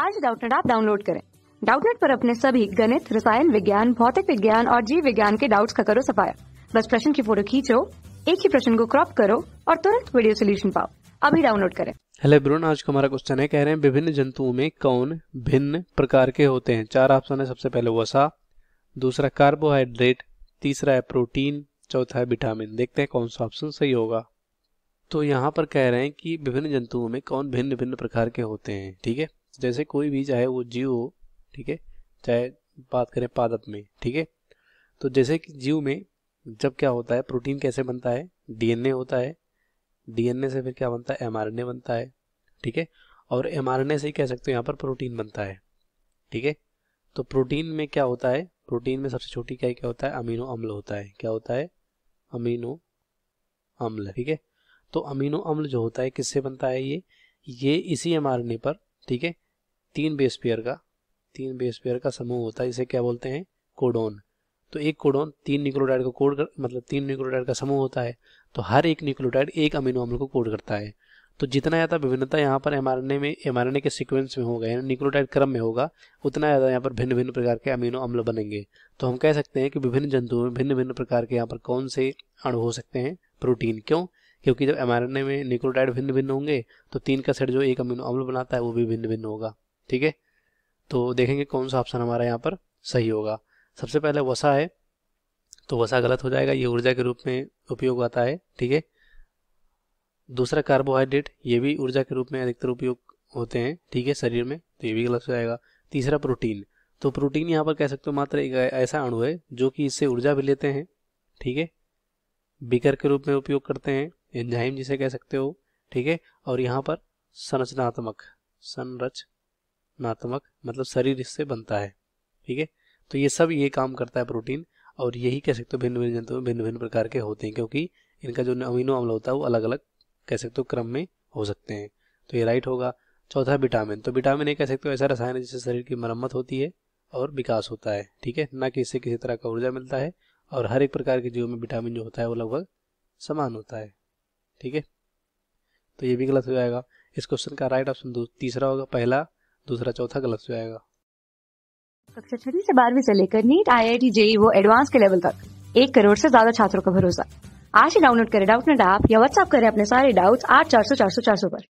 आज डाउटनेट आप डाउनलोड करें डाउटनेट पर अपने सभी गणित रसायन विज्ञान भौतिक विज्ञान और जीव विज्ञान के डाउट्स का करो सफाया बस प्रश्न की फोटो खींचो एक ही प्रश्न को क्रॉप करो और तुरंत वीडियो सोल्यूशन पाओ अभी डाउनलोड करें हेलो ब्रोन आज का हमारा क्वेश्चन है कह रहे हैं विभिन्न जंतुओं में कौन भिन्न प्रकार के होते हैं चार ऑप्शन है सबसे पहले वसा दूसरा कार्बोहाइड्रेट तीसरा है प्रोटीन चौथा है विटामिन देखते हैं कौन सा ऑप्शन सही होगा तो यहाँ पर कह रहे हैं कि विभिन्न जंतुओं में कौन भिन्न भिन्न प्रकार के होते हैं ठीक है जैसे कोई भी चाहे वो जीव हो ठीक है चाहे बात करें पादप में ठीक है तो जैसे कि जीव में जब क्या होता है प्रोटीन कैसे बनता है डीएनए होता है डीएनए से फिर क्या बनता है एमआरएनए बनता है ठीक है और एमआरएनए से ही कह सकते हो यहाँ पर प्रोटीन बनता है ठीक है तो प्रोटीन में क्या होता है प्रोटीन में सबसे छोटी क्या क्या होता है अमीनो अम्ल होता है क्या होता है अमीनो अम्ल ठीक है तो अमीनो अम्ल जो होता है किससे बनता है ये ये इसी एम पर ठीक है तीन बेस पेयर का तीन बेस पेयर का समूह होता है इसे क्या बोलते हैं कोडोन तो एक कोडोन तीन निकोलोटाइड को कोड कर मतलब तीन निकोलोटाइड का समूह होता है तो हर एक निकोलोटाइड एक अमीनो अम्ल को कोड करता है तो जितना ज़्यादा विभिन्नता यहाँ पर एमआरएनए में एमआरएनए के सीक्वेंस में होगा यानी निकोलोटाइड क्रम में होगा उतना ज़्यादा यहाँ पर भिन्न भिन्न प्रकार के अमीनो अम्ल बनेंगे तो हम कह सकते हैं कि विभिन्न जंतुओं में भिन्न भिन्न प्रकार के यहाँ पर कौन से अणु हो सकते हैं प्रोटीन क्यों क्योंकि जब एमआरएनए में निकोलोटाइड भिन्न भिन्न होंगे तो तीन का सेट जो एक अमीनो अम्ल बनाता है वो भी भिन्न भिन्न होगा ठीक है तो देखेंगे कौन सा ऑप्शन हमारा यहाँ पर सही होगा सबसे पहले वसा है तो वसा गलत हो जाएगा ये ऊर्जा के रूप में उपयोग आता है ठीक है दूसरा कार्बोहाइड्रेट ये भी ऊर्जा के रूप में अधिकतर उपयोग होते हैं ठीक है शरीर में तो ये भी गलत हो जाएगा तीसरा प्रोटीन तो प्रोटीन यहाँ पर कह सकते हो मात्र एक ऐसा अणु है जो कि इससे ऊर्जा भी लेते हैं ठीक है बिकर के रूप में उपयोग करते हैं एंजाइम जिसे कह सकते हो ठीक है और यहाँ पर संरचनात्मक संरच नात्मक मतलब शरीर इससे बनता है ठीक है तो ये सब ये काम करता है प्रोटीन और यही कह सकते हो भिन्न भिन्न जंतु भिन्न भिन्न प्रकार के होते हैं क्योंकि इनका जो अमीनो अम्ल होता है वो अलग अलग कह सकते हो क्रम में हो सकते हैं तो ये राइट होगा चौथा विटामिन तो विटामिन ए कह सकते हो ऐसा रसायन है जिससे शरीर की मरम्मत होती है और विकास होता है ठीक है ना कि इससे किसी तरह का ऊर्जा मिलता है और हर एक प्रकार के जीव में विटामिन जो होता है वो लगभग समान होता है ठीक है तो ये भी गलत हो जाएगा इस क्वेश्चन का राइट ऑप्शन तीसरा होगा पहला दूसरा चौथा का लक्ष्य आएगा कक्षा छठी से बारहवीं से लेकर NEET I I T JEE वो एडवांस के लेवल तक एक करोड़ से ज्यादा छात्रों का भरोसा आज ही डाउनलोड करें डाउट नेट ऐप या व्हाट्सएप करें अपने सारे डाउट्स आठ चार सौ चार सौ चार सौ पर